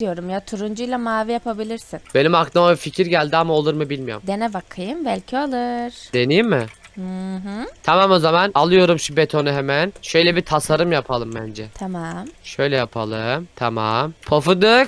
diyorum ya turuncuyla mavi yapabilirsin. Benim aklıma bir fikir geldi ama olur mu bilmiyorum. Dene bakayım belki olur. Deneyeyim mi? Hı hı. Tamam o zaman alıyorum şu betonu hemen. Şöyle bir tasarım yapalım bence. Tamam. Şöyle yapalım. Tamam. Pofudux.